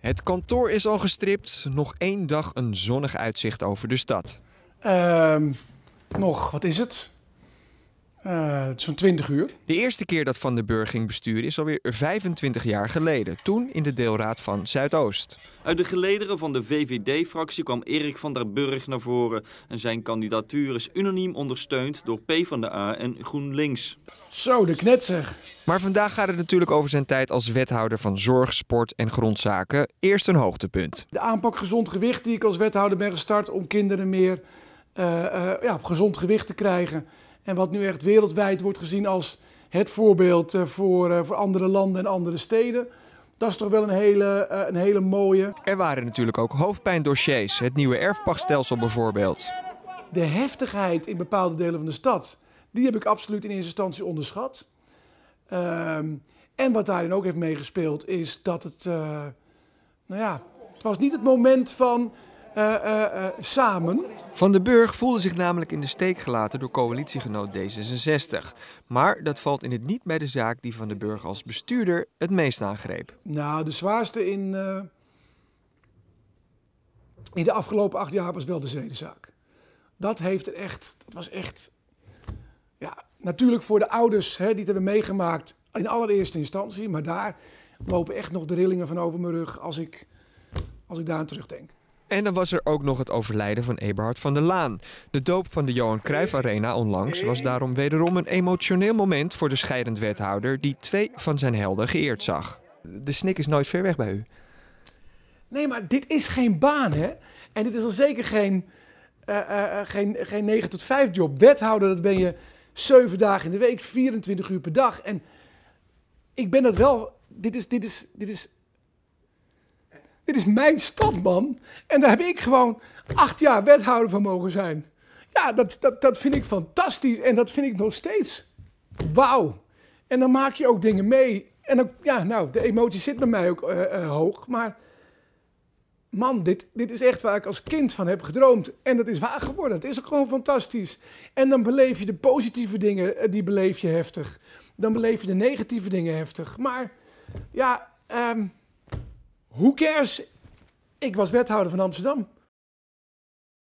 Het kantoor is al gestript. Nog één dag een zonnig uitzicht over de stad. Ehm nog, wat is het? Eh, zo'n 20 uur. De eerste keer dat Van der Burg ging besturen is alweer 25 jaar geleden. Toen in de deelraad van Zuidoost. Uit de gelederen van de VVD-fractie kwam Erik van der Burg naar voren. En zijn kandidatuur is unaniem ondersteund door PvdA en GroenLinks. Zo, de knetser. Maar vandaag gaat het natuurlijk over zijn tijd als wethouder van Zorg, Sport en Grondzaken. Eerst een hoogtepunt. De aanpak gezond gewicht die ik als wethouder ben gestart om kinderen meer eh, eh, ja, op gezond gewicht te krijgen... En wat nu echt wereldwijd wordt gezien als het voorbeeld eh, voor, eh, voor andere landen en andere steden. Dat is toch wel een hele, eh, een hele mooie. Er waren natuurlijk ook hoofdpijndossiers, het nieuwe erfpachtstelsel bijvoorbeeld. De heftigheid in bepaalde delen van de stad, die heb ik absoluut in eerste instantie onderschat. Ehm, en wat daarin ook heeft meegespeeld is dat het, nou ja, het was niet het moment van eh, eh, eh, samen. Van den Burg voelde zich namelijk in de steek gelaten door coalitiegenoot D66. Maar dat valt in het niet bij de zaak die Van den Burg als bestuurder het meest aangreep. Nou, de zwaarste in, in de afgelopen acht jaar was wel de zedenzaak. Dat, heeft er echt, dat was echt. Ja, natuurlijk voor de ouders hè, die het hebben meegemaakt in allereerste instantie. Maar daar lopen echt nog de rillingen van over mijn rug als ik, als ik aan terugdenk. En dan was er ook nog het overlijden van Eberhard van der Laan. De doop van de Johan Cruijff Arena onlangs was daarom wederom een emotioneel moment voor de scheidend wethouder die twee van zijn helden geëerd zag. De snik is nooit ver weg bij u. Nee, maar dit is geen baan, hè? En dit is al zeker geen, eh, eh, eh, geen, geen 9 tot 5 job. Wethouder, dat ben je 7 dagen in de week, 24 uur per dag. En ik ben dat wel. Dit is, dit is, dit is dit is mijn stad, man. En daar heb ik gewoon acht jaar wethouder van mogen zijn. Ja, dat, dat, dat vind ik fantastisch. En dat vind ik nog steeds. Wauw. En dan maak je ook dingen mee. En dan, ja, nou, de emotie zit bij mij ook eh, eh, hoog. Maar man, dit, dit is echt waar ik als kind van heb gedroomd. En dat is waar geworden. Het is ook gewoon fantastisch. En dan beleef je de positieve dingen, eh, die beleef je heftig. Dan beleef je de negatieve dingen heftig. Maar ja, um, Who cares? Ik was wethouder van Amsterdam.